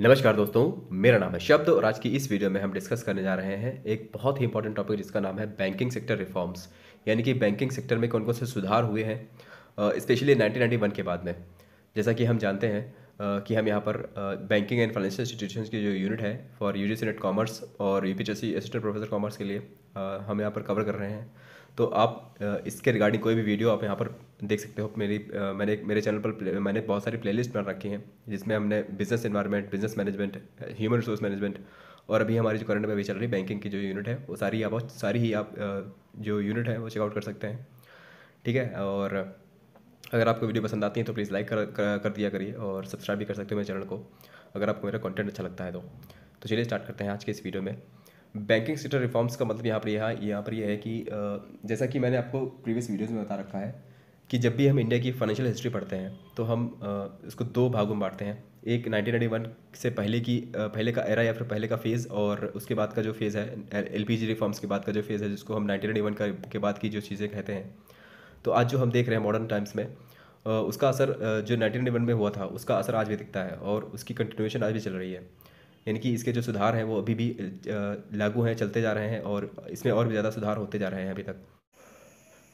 नमस्कार दोस्तों मेरा नाम है शब्द और आज की इस वीडियो में हम डिस्कस करने जा रहे हैं एक बहुत ही इंपॉर्टेंट टॉपिक जिसका नाम है बैंकिंग सेक्टर रिफॉर्म्स यानी कि बैंकिंग सेक्टर में कौन कौन से सुधार हुए हैं स्पेशली नाइनटीन के बाद में जैसा कि हम जानते हैं कि हम यहाँ पर बैंकिंग एंड फाइनेंशियल इंस्टीट्यूशन की जो यूनिट है फॉर यू जी कॉमर्स और U P assistant professor commerce के लिए हम यहाँ पर कवर कर रहे हैं तो आप इसके रिगार्डिंग कोई भी वीडियो आप यहाँ पर देख सकते हो मेरी मैंने मेरे चैनल पर मैंने बहुत सारी प्लेलिस्ट बना रखी हैं जिसमें हमने business environment business management human resource management और अभी हमारी जो करंट में अभी चल रही बैंकिंग की जो यूनिट है वो सारी आप सारी ही आप जो यूनिट है वो चेकआउट कर सकते हैं ठीक है और अगर आपको वीडियो पसंद आती है तो प्लीज़ लाइक कर, कर, कर दिया करिए और सब्सक्राइब भी कर सकते हो मेरे चैनल को अगर आपको मेरा कंटेंट अच्छा लगता है तो तो चलिए स्टार्ट करते हैं आज के इस वीडियो में बैंकिंग सेक्टर रिफॉर्म्स का मतलब यहाँ पर यहाँ यहाँ पर यह है कि जैसा कि मैंने आपको प्रीवियस वीडियोज़ में बता रखा है कि जब भी हम इंडिया की फाइनेंशियल हिस्ट्री पढ़ते हैं तो हम इसको दो भागों में बांटते हैं एक नाइनटीन से पहले की पहले का एरा या फिर पहले का फेज़ और उसके बाद का जो फेज़ है एल रिफॉर्म्स के बाद का जो फेज़ है जिसको हम नाइनटीन का के बाद की जो चीज़ें कहते हैं तो आज जो हम देख रहे हैं मॉडर्न टाइम्स में उसका असर जो नाइनटीन में हुआ था उसका असर आज भी दिखता है और उसकी कंटिन्यूशन आज भी चल रही है यानी कि इसके जो सुधार हैं वो अभी भी लागू हैं चलते जा रहे हैं और इसमें और भी ज़्यादा सुधार होते जा रहे हैं अभी तक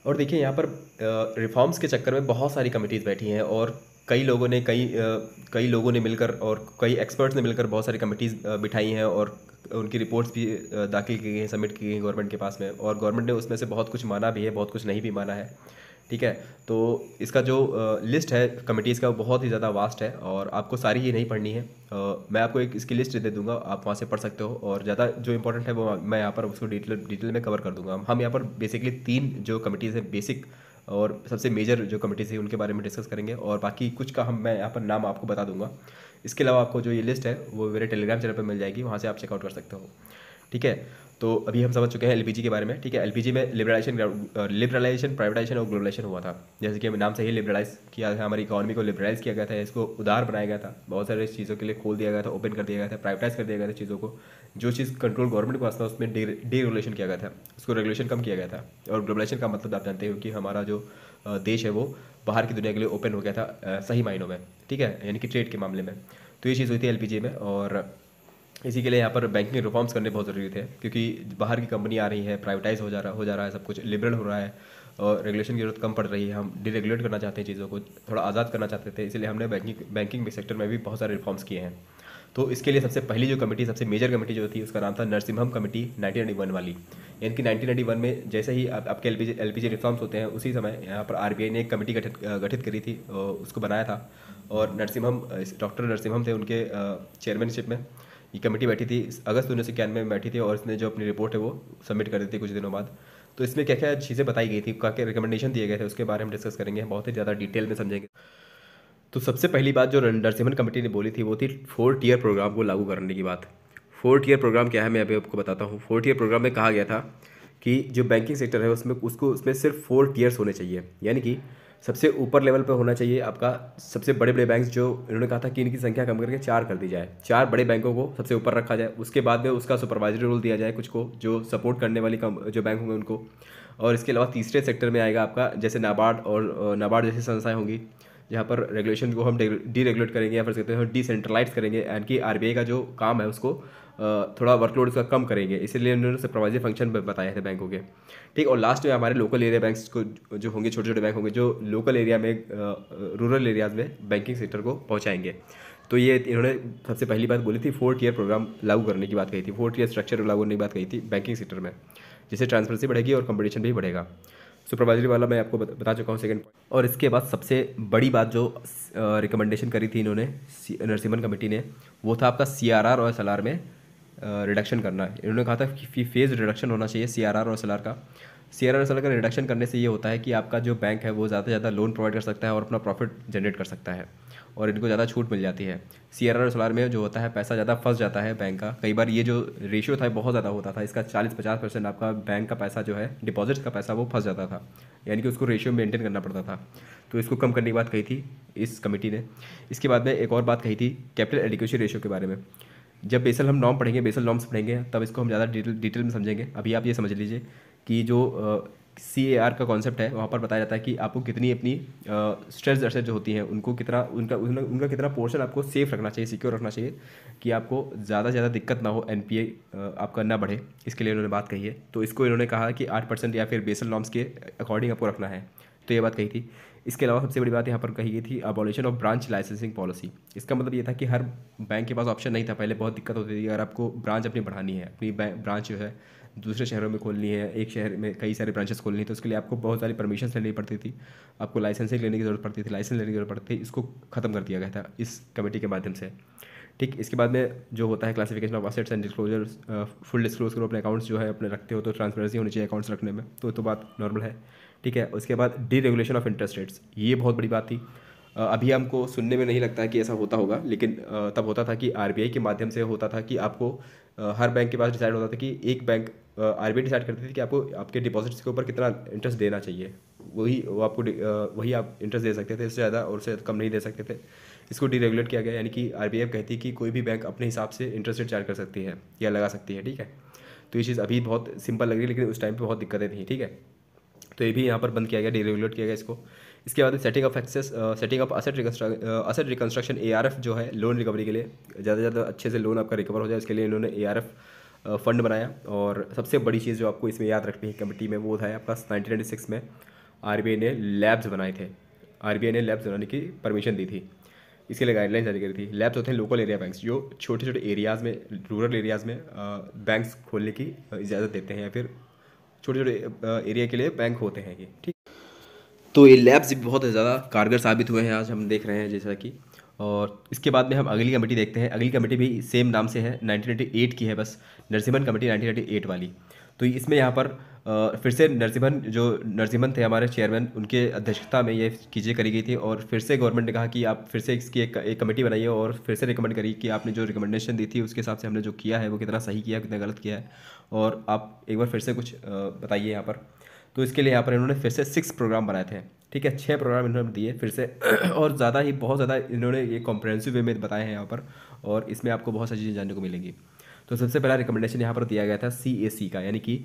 और देखिए यहाँ पर रिफॉर्म्स के चक्कर में बहुत सारी कमिटीज़ बैठी हैं और कई लोगों ने कई कई लोगों ने मिलकर और कई एक्सपर्ट्स ने मिलकर बहुत सारी कमिटीज़ बिठाई हैं और उनकी रिपोर्ट्स भी दाखिल की गई हैं सबमिट की गई हैं गवर्नमेंट के पास में और गवर्नमेंट ने उसमें से बहुत कुछ माना भी है बहुत कुछ नहीं भी माना है ठीक है तो इसका जो लिस्ट है कमिटीज़ का बहुत ही ज़्यादा वास्ट है और आपको सारी ही नहीं पढ़नी है मैं आपको एक इसकी लिस्ट दे दूंगा आप वहाँ से पढ़ सकते हो और ज़्यादा जो इंपॉर्टेंट है वो मैं यहाँ पर उसको डिटेल डिटेल में कवर कर दूंगा हम यहाँ पर बेसिकली तीन जो कमेटीज़ हैं बेसिक और सबसे मेजर जो कमेटीज़ हैं उनके बारे में डिस्कस करेंगे और बाकी कुछ का हम मैं यहाँ पर नाम आपको बता दूंगा इसके अलावा आपको जो ये लिस्ट है वो मेरे टेलीग्राम चैनल पर मिल जाएगी वहाँ से आप चेकआउट कर सकते हो ठीक है तो अभी हम समझ चुके हैं एलपीजी के बारे में ठीक है एलपीजी में लिबरलाइजेशन लिबरलाइजेशन प्राइवेटाइजेशन और ग्लोबलाइजेशन हुआ था जैसे कि हमें नाम से ही लिबरलाइज किया था हमारी इकोनॉमी को लिबरलाइज किया गया था इसको उधार बनाया गया था बहुत सारे चीज़ों के लिए खोल दिया गया था ओपन कर दिया गया था प्राइवेटाइज कर दिया गया था चीज़ों को जो चीज़ कंट्रोल गवर्नमेंट के पास था उसमें डीरेगुलेशन किया गया था उसको रेगुलेशन कम किया गया था और ग्लोबलाइजेशन का मतलब आप जानते हो कि हमारा जो uh, देश है वो बाहर की दुनिया के लिए ओपन हो गया था uh, सही मायनों में ठीक है यानी कि ट्रेड के मामले में तो ये चीज़ हुई थी एल में और इसी के लिए यहाँ पर बैंकिंग रिफॉर्म्स करने बहुत ज़रूरी थे क्योंकि बाहर की कंपनी आ रही है प्राइवेटाइज हो जा रहा हो जा रहा है सब कुछ लिबरल हो रहा है और रेगुलेशन की जरूरत कम पड़ रही है हम डीरेगुलेट करना चाहते हैं चीज़ों को थोड़ा आज़ाद करना चाहते थे इसलिए हमने बैंकिंग बैंकिंग सेक्टर में भी बहुत सारे रिफॉर्म्स किए हैं तो इसके लिए सबसे पहली जो कमेटी सबसे मेजर कमेटी जो थी उसका नाम था नरसिम्हम कमेटी नाइनटीन वाली यानी कि नाइनटीन में जैसे ही आपके P L P G reforms होते हैं उसी समय यहाँ पर आर ने एक कमेटी गठित गठित करी थी उसको बनाया था और नरसिम्हम डॉक्टर नरसिम्हम थे उनके चेयरमैनशिप में ये कमेटी बैठी थी अगस्त उन्नीस सौ इक्यानवे में बैठी थी और इसने जो अपनी रिपोर्ट है वो सबमिट कर दी थी कुछ दिनों बाद तो इसमें क्या क्या चीज़ें बताई गई थी क्या क्या रिकमेंडेशन दिए गए थे उसके बारे में डिस्कस करेंगे बहुत ही ज़्यादा डिटेल में समझेंगे तो सबसे पहली बात जो नरसिम्हन कमेटी ने बोली थी वो थी फोर टीयर प्रोग्राम को लागू करने की बात फोर टीयर प्रोग्राम क्या है मैं अभी आपको बताता हूँ फोर टीयर प्रोग्राम में कहा गया था कि जो बैंकिंग सेक्टर है उसमें उसको उसमें सिर्फ फोर टीयर्स होने चाहिए यानी कि सबसे ऊपर लेवल पर होना चाहिए आपका सबसे बड़े बड़े बैंक जो इन्होंने कहा था कि इनकी संख्या कम करके चार कर दी जाए चार बड़े बैंकों को सबसे ऊपर रखा जाए उसके बाद में उसका सुपरवाइजरी रोल दिया जाए कुछ को जो सपोर्ट करने वाली जो बैंक होंगे उनको और इसके अलावा तीसरे सेक्टर में आएगा आपका जैसे नाबार्ड और नाबार्ड जैसी संस्थाएँ होंगी जहाँ पर रेगुलेशन को हम डीरेगुलेट करेंगे या फिर कहते हैं डिसेंट्रलाइज करेंगे एंड कि आर का जो काम है उसको थोड़ा वर्कलोड उसका कम करेंगे इसीलिए उन्होंने सुपरवाइजरी फंक्शन बताए थे बैंकों के ठीक और लास्ट में हमारे लोकल एरिया बैंक को जो होंगे छोटे छोटे बैंक होंगे जो लोकल एरिया में रूरल एरियाज़ में बैंकिंग सेक्टर को पहुँचाएंगे तो ये इन्होंने सबसे पहली बात बोली थी फोर्थ ईयर प्रोग्राम लागू करने की बात कही थी फोर्थ ईयर स्ट्रक्चर लागू करने की बात कही थी बैंकिंग सेक्टर में जिससे ट्रांसपेरेंसी बढ़ेगी और कंपटीशन भी बढ़ेगा सुपरवाइजरी वाला मैं आपको बता चुका हूँ सेकंड पॉइंट और इसके बाद सबसे बड़ी बात जो रिकमेंडेशन करी थी इन्होंने नरसिम्हन कमेटी ने वो था आपका सी और एस में रिडक्शन करना इन्होंने कहा था कि फेज़ रिडक्शन होना चाहिए सी और एस का सीआर आर असल का रिडक्शन करने से ये होता है कि आपका जो बैंक है वो ज़्यादा से ज़्यादा लोन प्रोवाइड कर सकता है और अपना प्रॉफिट जनरेट कर सकता है और इनको ज़्यादा छूट मिल जाती है सी आर आर सोलार में जो होता है पैसा ज़्यादा फंस जाता है बैंक का कई बार ये जो रेशियो था बहुत ज़्यादा होता था इसका चालीस पचास परसेंट आपका बैंक का पैसा जो है डिपॉजिट्स का पैसा वो फंस जाता था यानी कि उसको रेशियो मेंटेन करना पड़ता था तो इसको कम करने की बात कही थी इस कमेटी ने इसके बाद में एक और बात कही थी कैपिटल एडिकेशन रेशियो के बारे में जब बेसल हम नॉम पढ़ेंगे बेसल नॉम्स पढ़ेंगे तब इसको हम ज़्यादा डिटेल डिटेल में समझेंगे अभी आप ये समझ लीजिए कि जो सी ए आर का कॉन्सेप्ट है वहाँ पर बताया जाता है कि आपको कितनी अपनी स्ट्रेस असेट जो होती हैं उनको कितना उनका उनका कितना पोर्शन आपको सेफ रखना चाहिए सिक्योर रखना चाहिए कि आपको ज़्यादा से ज़्यादा दिक्कत ना हो एन पी ए आपका ना बढ़े इसके लिए इन्होंने बात कही है तो इसको इन्होंने कहा कि आठ परसेंट या फिर बेसल नॉम्स के अकॉर्डिंग आपको रखना है तो ये बात कही थी इसके अलावा सबसे बड़ी बात यहाँ पर कही गई थी abolition of branch licensing policy इसका मतलब ये था कि हर बैंक के पास ऑप्शन नहीं था पहले बहुत दिक्कत होती थी अगर आपको ब्रांच अपनी बढ़ानी है अपनी ब्रांच जो है दूसरे शहरों में खोलनी है एक शहर में कई सारे ब्रांचेस खोलनी है तो उसके लिए आपको बहुत सारी परमिशन लेनी पड़ती थी आपको लाइसेंसिंग लेने की ज़रूरत पड़ती थी लाइसेंस लेने की ज़रूरत पड़ती थी इसको खत्म कर दिया गया था इस कमेटी के माध्यम से ठीक इसके बाद में जो होता है classification of assets and disclosure full disclose करो अपने अकाउंट्स जो है अपने रखते हो तो ट्रांसपेरेंसी होनी चाहिए अकाउंट्स रखने में तो तो बात नॉर्मल है ठीक है उसके बाद डीरेगुलेशन ऑफ इंटरेस्ट रेट्स ये बहुत बड़ी बात थी अभी हमको सुनने में नहीं लगता है कि ऐसा होता होगा लेकिन तब होता था कि आर के माध्यम से होता था कि आपको हर बैंक के पास डिसाइड होता था कि एक बैंक आर डिसाइड करती थी कि आपको आपके डिपॉजिट्स के ऊपर कितना इंटरेस्ट देना चाहिए वही वो आपको वही आप इंटरेस्ट दे सकते थे इससे ज़्यादा और उससे कम नहीं दे सकते थे इसको डीरेगुलेट किया गया यानी कि आर कहती है कि कोई भी बैंक अपने हिसाब से इंटरेस्ट रेट चार्ज कर सकती है या लगा सकती है ठीक है तो ये चीज़ अभी बहुत सिंपल लग रही है लेकिन उस टाइम पर बहुत दिक्कतें थी ठीक है तो ये भी यहाँ पर बंद किया गया डीरेगुलेट किया गया इसको इसके बाद setting of access setting of asset asset reconstruction ए जो है लोन रिकवरी के लिए ज़्यादा से ज़्यादा अच्छे से लोन आपका रिकवर हो जाए इसके लिए इन्होंने ए फंड uh, बनाया और सबसे बड़ी चीज़ जो आपको इसमें याद रखनी है कमेटी में वो था आपका नाइनटीन सिक्स में आर ने लैब्स बनाए थे आर ने लैब्स बनाने की परमिशन दी थी इसके लिए गाइडलाइन जारी करी थी लैब्स होते हैं लोकल एरिया बैंक्स जो छोटे छोटे एरियाज़ में रूरल एरियाज़ में बैंक्स uh, खोलने की uh, इजाज़त देते हैं या फिर छोटे छोटे एरिया के लिए बैंक होते हैं ये ठीक तो ये लैब्स बहुत ज़्यादा कारगर साबित हुए हैं आज हम देख रहे हैं जैसा कि और इसके बाद में हम अगली कमेटी देखते हैं अगली कमेटी भी सेम नाम से है 1998 की है बस नरसिम्हन कमेटी 1998 वाली तो इसमें यहाँ पर फिर से नरसिम्हन जो नरसिम्हन थे हमारे चेयरमैन उनके अध्यक्षता में ये चीज़ें करी गई थी और फिर से गवर्नमेंट ने कहा कि आप फिर से इसकी एक, एक कमेटी बनाइए और फिर से रिकमेंड करिए कि आपने जो रिकमेंडेशन दी थी उसके हिसाब से हमने जो किया है वो कितना सही किया कितना गलत किया है और आप एक बार फिर से कुछ बताइए यहाँ पर तो इसके लिए यहाँ पर इन्होंने फिर से सिक्स प्रोग्राम बनाए थे ठीक है छः प्रोग्राम इन्होंने दिए फिर से और ज़्यादा ही बहुत ज़्यादा इन्होंने ये कॉम्प्रहेंसिव वे में बताए हैं यहाँ पर और इसमें आपको बहुत सारी चीज़ें जानने को मिलेंगी तो सबसे पहला रिकमेंडेशन यहाँ पर दिया गया था सी ए सी का यानी कि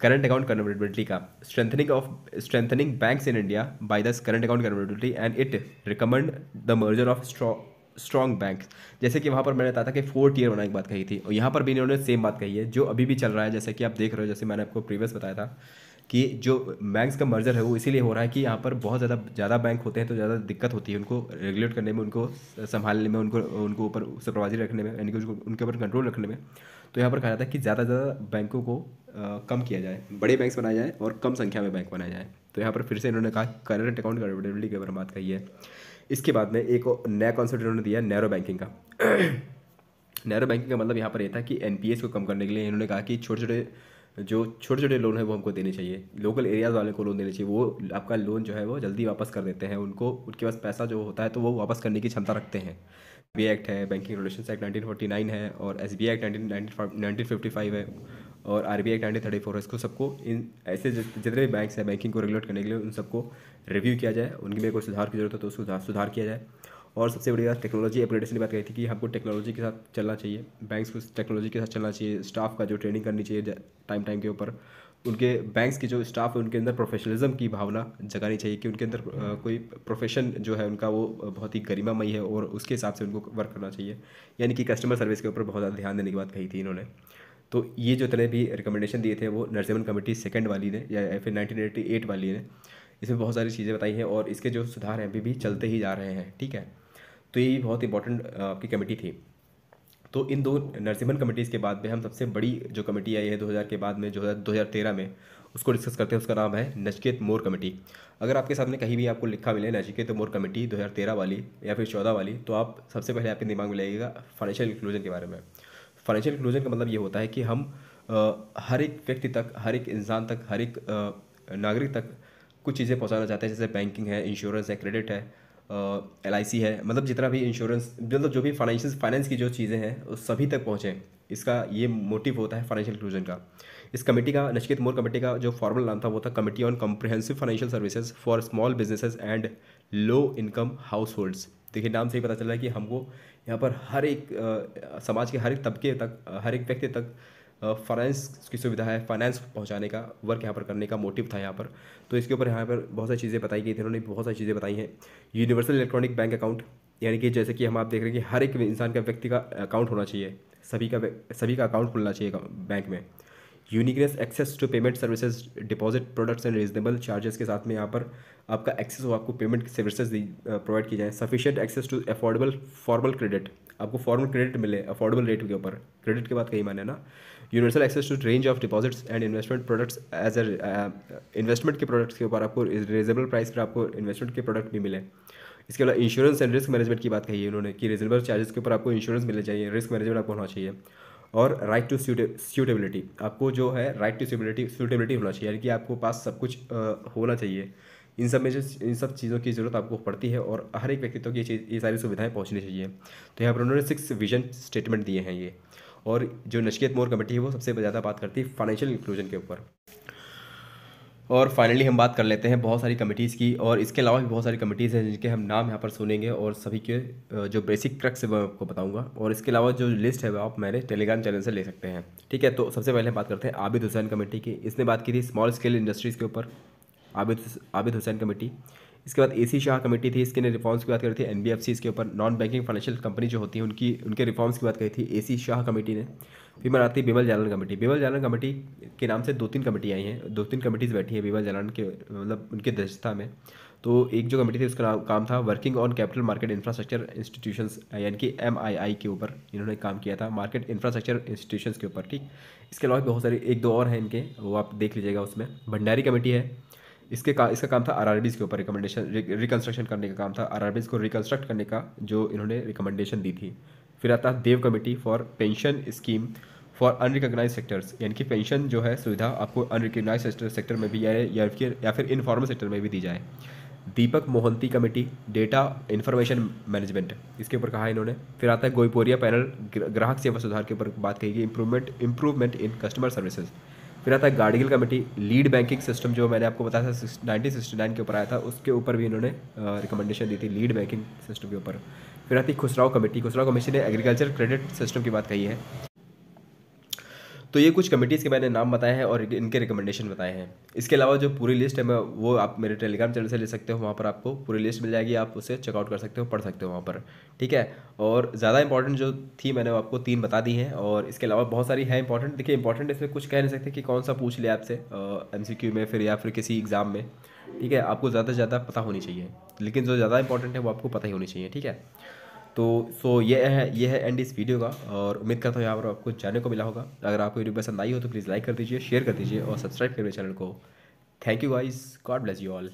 करंट अकाउंट कन्वर्टेबिलिटी का strengthening of strengthening banks in India by this current account convertibility and it recommend the merger of strong bank जैसे कि वहाँ पर मैंने बताया था कि फोर टीयर बनाने की बात कही थी और यहाँ पर भी इन्होंने सेम बात कही है जो अभी भी चल रहा है जैसे कि आप देख रहे हो जैसे मैंने आपको प्रीवियस बताया था कि जो बैंक्स का मर्जर है वो इसीलिए हो रहा है कि यहाँ पर बहुत ज़्यादा ज़्यादा बैंक होते हैं तो ज़्यादा दिक्कत होती है उनको रेगुलेट करने में उनको संभालने में उनको उनको ऊपर सुपरवाइजरी रखने में यानी कि उनके ऊपर कंट्रोल रखने में तो यहाँ पर कहा जाता है कि ज़्यादा ज़्यादा बैंकों को कम किया जाए बड़े बैंक्स बनाए जाए और कम संख्या में बैंक बनाए जाए तो यहाँ पर फिर से इन्होंने कहा करंट अकाउंट कन्वर्टेबिलिटी के ऊपर बात कही है इसके बाद में एक नया कॉन्सेप्ट इन्होंने दिया नैरो बैंकिंग का नैरो बैंकिंग का मतलब यहाँ पर यह था कि एन को कम करने के लिए इन्होंने कहा कि छोटे छोटे जो छोटे छोटे लोन है वो हमको देने चाहिए लोकल एरियाज़ वाले को लोन देने चाहिए वो आपका लोन जो है वो जल्दी वापस कर देते हैं उनको उनके पास पैसा जो होता है तो वो वापस करने की क्षमता रखते हैं बी एक्ट है बैंकिंग रिलेशन एक्ट नाइन है और S B act nineteen fifty five है और R B act nineteen thirty four है इसको सबको इन ऐसे जितने भी बैंक्स हैं बैंकिंग को रेगुलेट करने के लिए उन सबको रिव्यू किया जाए उनके लिए कोई सुधार की जरूरत है तो सुधार सुधार किया जाए और सबसे बड़ी बात टेक्नोलॉजी अपग्रेडेशन की बात कही थी कि हमको टेक्नोलॉजी के साथ चलना चाहिए बैंक्स को टेक्नोलॉजी के साथ चलना चाहिए स्टाफ का जो ट्रेनिंग करनी चाहिए टाइम टाइम के ऊपर उनके बैंक्स के जो स्टाफ है उनके अंदर प्रोफेशनलिज्म की भावना जगानी चाहिए कि उनके अंदर कोई प्रोफेशन जो है उनका वो बहुत ही गरिमामयी है और उसके हिसाब से उनको वर्क करना चाहिए यानी कि कस्टमर सर्विस के ऊपर बहुत ज़्यादा ध्यान देने की बात कही थी इन्होंने तो ये जो इतने भी रिकमेंडेशन दिए थे वो नरसेवन कमेटी सेकेंड वाली ने या फिर नाइनटीन एटी एट वाली ने इसमें बहुत सारी चीज़ें बताई हैं और इसके जो सुधार हैं अभी भी चलते ही जा रहे हैं ठीक है तो ये बहुत इंपॉर्टेंट आपकी कमेटी थी तो इन दो नरसिम्हन कमेटीज़ के बाद में हम सबसे बड़ी जो कमेटी आई है 2000 के बाद में जो है में उसको डिस्कस करते हैं उसका नाम है नचकेत मोर कमेटी अगर आपके सामने कहीं भी आपको लिखा मिले नचकेत मोर कमेटी 2013 वाली या फिर 14 वाली तो आप सबसे पहले आपके दिमाग में लगेगा फाइनेंशियल इंक्लूजन के बारे में फाइनेंशियल इंक्लूजन का मतलब ये होता है कि हम हर एक व्यक्ति तक हर एक इंसान तक हर एक नागरिक तक कुछ चीज़ें पहुँचाना चाहते हैं जैसे बैंकिंग है इंश्योरेंस है क्रेडिट है एल आई सी है मतलब जितना भी इंश्योरेंस मतलब जो भी फाइनेंशियल फाइनेंस की जो चीज़ें हैं वो सभी तक पहुँचें इसका ये मोटिव होता है फाइनेंशियल इंक्लूजन का इस कमेटी का नचकित मोर कमेटी का जो फॉर्मल नाम था वो था committee on comprehensive financial services for small businesses and low income households देखिए नाम से ही पता चल रहा है कि हमको यहाँ पर हर एक आ, समाज के हर एक तबके तक हर एक व्यक्ति तक फाइनेंस की सुविधा है फाइनेंस पहुंचाने का वर्क यहाँ पर करने का मोटिव था यहाँ पर तो इसके ऊपर यहाँ पर बहुत सारी चीज़ें बताई गई थी उन्होंने बहुत सारी चीज़ें बताई हैं यूनिवर्सल इलेक्ट्रॉनिक बैंक अकाउंट यानी कि जैसे कि हम आप देख रहे हैं कि हर एक इंसान का व्यक्ति का अकाउंट होना चाहिए सभी का सभी का अकाउंट खुलना चाहिए बैंक में uniqueness access to payment services deposit products and reasonable charges के साथ में यहाँ पर आपका एक्सेस हो आपको पेमेंट सर्विसेज प्रोवाइड की जाए sufficient access to affordable formal credit आपको फॉर्मल क्रेडिट मिले अफोर्डेबल रेट के ऊपर क्रेडिट के बाद कहीं माने ना universal access to range of deposits and investment products as a investment के प्रोडक्ट्स के ऊपर आपको रिजनेबल प्राइस पर आपको इन्वेस्टमेंट के प्रोडक्ट भी मिले इसके अलावा इंश्योरेंस एंड रिस्क मैनेजमेंट की बात कही है उन्होंने कि रिजनेबल चार्जेस के ऊपर आपको इंश्योरेंस मिलना चाहिए रिस्क मैनेजमेंट आपको होना चाहिए और राइट टू सूटेबिलिटी आपको जो है राइट टू सूटेबिलिटी सूटेबिलिटी होना चाहिए यानी कि आपको पास सब कुछ होना चाहिए इन सब में जो इन सब चीज़ों की ज़रूरत आपको पड़ती है और हर एक व्यक्ति तक तो ये चीज़ ये सारी सुविधाएं पहुंचनी चाहिए तो यहाँ पर उन्होंने सिक्स विजन स्टेटमेंट दिए हैं ये और जो नचकेत मोर कमेटी है वो सबसे ज़्यादा बात करती है फाइनेंशियल इंक्लूजन के ऊपर और फाइनली हम बात कर लेते हैं बहुत सारी कमेटीज़ की और इसके अलावा भी बहुत सारी कमेटीज़ हैं जिनके हम नाम यहाँ पर सुनेंगे और सभी के जो बेसिक क्रक्स है वो आपको बताऊंगा और इसके अलावा जो लिस्ट है वो आप मेरे टेलीग्राम चैनल से ले सकते हैं ठीक है तो सबसे पहले बात करते हैं आबिद हुसैन कमेटी की इसने बात की थी स्मॉल स्केल इंडस्ट्रीज़ के ऊपर आबिद आबिद हुसैन कमेटी इसके बाद ए सी शाह कमेटी थी इसके ने रिफॉर्म्स की बात करी थी एन बी एफ सी इसके ऊपर नॉन बैंकिंग फाइनेंशियल कंपनी जो होती है उनकी उनके रिफॉर्म्स की बात करी थी ए सी शाह कमेटी ने फिर मैं आती बिमल जालन जालान कमेटी बिमल जालन कमेटी के नाम से दो तीन कमेटी आई हैं दो तीन कमेटीज़ बैठी है बिमल जालन के मतलब उनकी अध्यक्षता में तो एक जो कमेटी थी उसका नाम काम था working on capital market infrastructure institution यानी कि एम आई आई के ऊपर इन्होंने काम किया था मार्केट इंफ्रास्ट्रक्चर इंस्टीट्यूशन के ऊपर ठीक इसके अलावा बहुत सारे एक दो और हैं इनके वो आप देख लीजिएगा उसमें भंडारी कमेटी है इसके का इसका काम था आर के ऊपर रिकमेंडेशन रिकन्स्ट्रक्शन करने का काम था आर को रिकन्स्ट्रक्ट करने का जो इन्होंने रिकमेंडेशन दी थी फिर आता है Dev committee for pension scheme for unrecognise sectors यानी कि पेंशन जो है सुविधा आपको अनरिकग्नाइज सेक्टर में भी या या फिर या फिर इनफॉर्मल सेक्टर में भी दी जाए Deepak Mohanty committee data information management इसके ऊपर कहा इन्होंने फिर आता है गोईपोरिया पैनल ग्राहक सेवा सुधार के ऊपर बात कही गई improvement improvement in customer services फिर आता है Gadgil committee lead banking system जो मैंने आपको बताया था नाइनटीन सिक्सटी नाइन के ऊपर आया था उसके ऊपर भी इन्होंने रिकमेंडेशन दी थी लीड बैंकिंग सिस्टम के ऊपर फिर आती खुसराव कमेटी खुसराव कमेटी ने एग्रीकल्चर क्रेडिट सिस्टम की बात कही है तो ये कुछ कमेटीज़ के मैंने नाम बताए हैं और इनके रिकमेंडेशन बताए हैं इसके अलावा जो पूरी लिस्ट है मैं वो आप मेरे टेलीग्राम चैनल से ले सकते हो वहाँ पर आपको पूरी लिस्ट मिल जाएगी आप उसे चेकआउट कर सकते हो पढ़ सकते हो वहाँ पर ठीक है और ज़्यादा इंपॉर्टेंट जो थी मैंने आपको तीन बता दी हैं और इसके अलावा बहुत सारी है इंपॉर्टेंट देखिए इंपॉर्टेंट इसमें कुछ कह नहीं सकते कि कौन सा पूछ ले आपसे एम में फिर या फिर किसी एग्ज़ाम में ठीक है आपको ज़्यादा से ज़्यादा पता होनी चाहिए लेकिन जो ज़्यादा इंपॉर्टेंट है वो आपको पता ही होनी चाहिए ठीक है तो सो ये है ये है एंड इस वीडियो का और उम्मीद करता हूँ यहाँ पर आपको जानने को मिला होगा अगर आपको वीडियो पसंद आई हो तो प्लीज़ लाइक कर दीजिए शेयर कर दीजिए और सब्सक्राइब करिए चैनल को thank you guys god bless you all